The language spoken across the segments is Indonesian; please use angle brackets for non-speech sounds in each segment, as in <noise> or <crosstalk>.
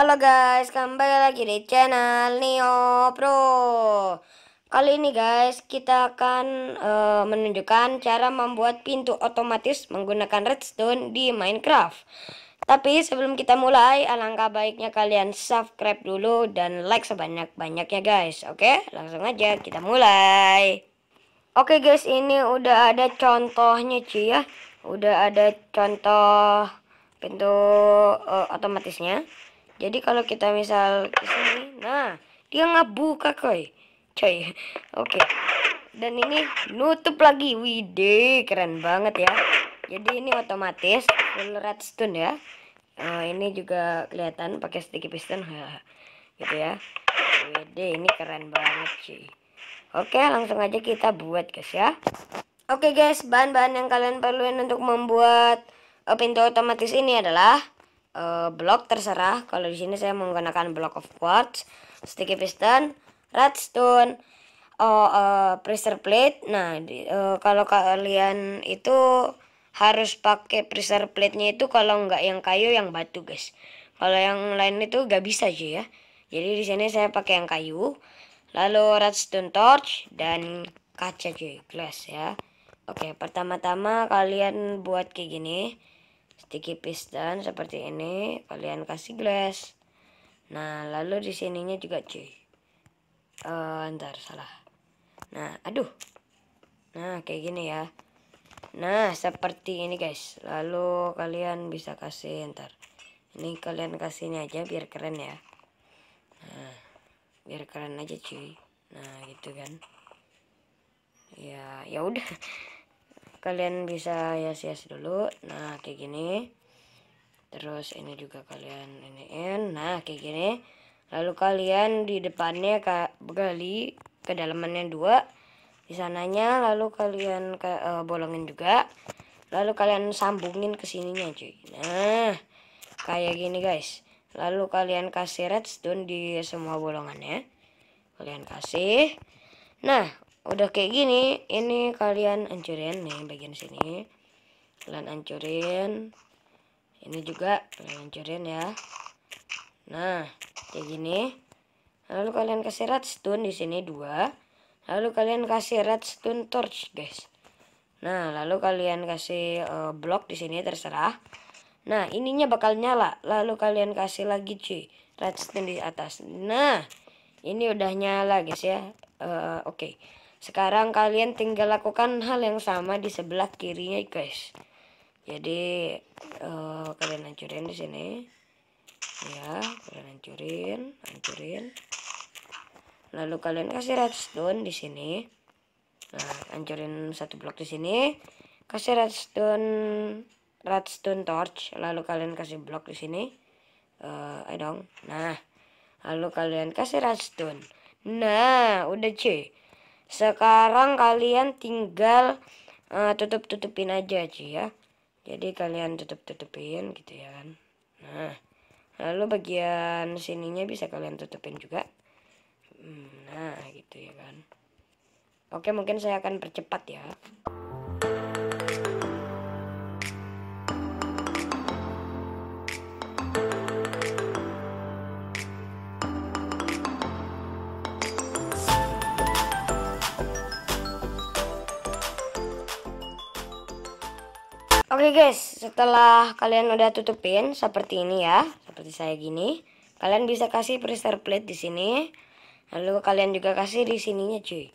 Halo guys, kembali lagi di channel Neo Pro. Kali ini guys, kita akan uh, menunjukkan cara membuat pintu otomatis menggunakan redstone di Minecraft. Tapi sebelum kita mulai, alangkah baiknya kalian subscribe dulu dan like sebanyak-banyaknya guys. Oke, langsung aja kita mulai. Oke guys, ini udah ada contohnya cuy ya. Udah ada contoh pintu uh, otomatisnya jadi kalau kita misal kesini nah dia nggak buka coy coy <laughs> oke okay. dan ini nutup lagi wide keren banget ya jadi ini otomatis full redstone ya nah, ini juga kelihatan pakai sticky piston gitu ya Wide, ini keren banget cuy oke langsung aja kita buat guys ya oke guys bahan-bahan yang kalian perluin untuk membuat eh, pintu otomatis ini adalah uh, eh, blok terserah. Kalau di sini saya menggunakan block of quartz, sticky piston, redstone, oh, uh, eh, pressure plate. Nah, di, uh, kalau kalian itu harus pakai pressure plate-nya itu kalau nggak yang kayu yang batu, guys. Kalau yang lain itu nggak bisa aja ya. Jadi di sini saya pakai yang kayu, lalu redstone torch dan kaca cuy, glass ya. Oke, pertama-tama kalian buat kayak gini sticky piston seperti ini kalian kasih glass nah lalu di sininya juga cuy uh, eh, ntar salah nah aduh nah kayak gini ya nah seperti ini guys lalu kalian bisa kasih ntar ini kalian kasih ini aja biar keren ya nah biar keren aja cuy nah gitu kan ya ya udah kalian bisa hias-hias dulu nah kayak gini terus ini juga kalian iniin nah kayak gini lalu kalian di depannya gali kedalamannya dua di sananya lalu kalian ke, uh, bolongin juga lalu kalian sambungin ke sininya cuy nah kayak gini guys lalu kalian kasih redstone di semua bolongannya kalian kasih nah udah kayak gini ini kalian hancurin nih bagian sini kalian hancurin ini juga kalian hancurin ya nah kayak gini lalu kalian kasih redstone di sini dua lalu kalian kasih redstone torch guys nah lalu kalian kasih uh, eh, blok di sini terserah nah ininya bakal nyala lalu kalian kasih lagi cuy redstone di atas nah ini udah nyala guys ya uh, oke okay. Sekarang kalian tinggal lakukan hal yang sama di sebelah kirinya guys. Jadi uh, kalian hancurin di sini. Ya, kalian hancurin, hancurin. Lalu kalian kasih redstone di sini. Nah, hancurin satu blok di sini. Kasih redstone redstone torch, lalu kalian kasih blok di sini. Eh, uh, dong. Nah, lalu kalian kasih redstone. Nah, udah cuy. Sekarang kalian tinggal uh, tutup-tutupin aja aja ya. Jadi kalian tutup-tutupin gitu ya kan. Nah, lalu bagian sininya bisa kalian tutupin juga. Hmm, nah, gitu ya kan. Oke, mungkin saya akan percepat ya. Oke okay guys, setelah kalian udah tutupin seperti ini ya, seperti saya gini, kalian bisa kasih pressure plate di sini. Lalu kalian juga kasih di sininya cuy.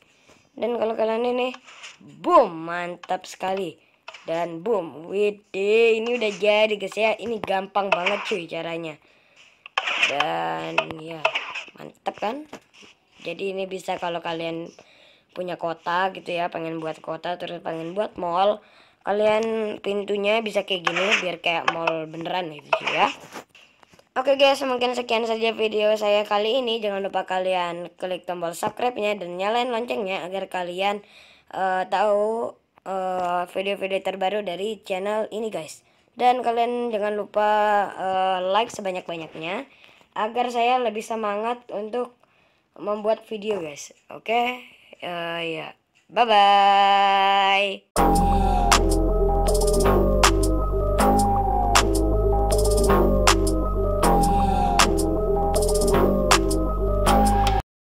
Dan kalau kalian ini boom, mantap sekali. Dan boom, wih, ini udah jadi guys ya. Ini gampang banget cuy caranya. Dan ya, mantap kan? Jadi ini bisa kalau kalian punya kota gitu ya, pengen buat kota terus pengen buat mall kalian pintunya bisa kayak gini biar kayak mall beneran gitu ya Oke guys, mungkin sekian saja video saya kali ini. Jangan lupa kalian klik tombol subscribe-nya dan nyalain loncengnya agar kalian uh, tahu eh, video-video uh, terbaru dari channel ini guys. Dan kalian jangan lupa uh, like sebanyak-banyaknya agar saya lebih semangat untuk membuat video guys. Oke, okay? uh, ya. Yeah. Bye-bye.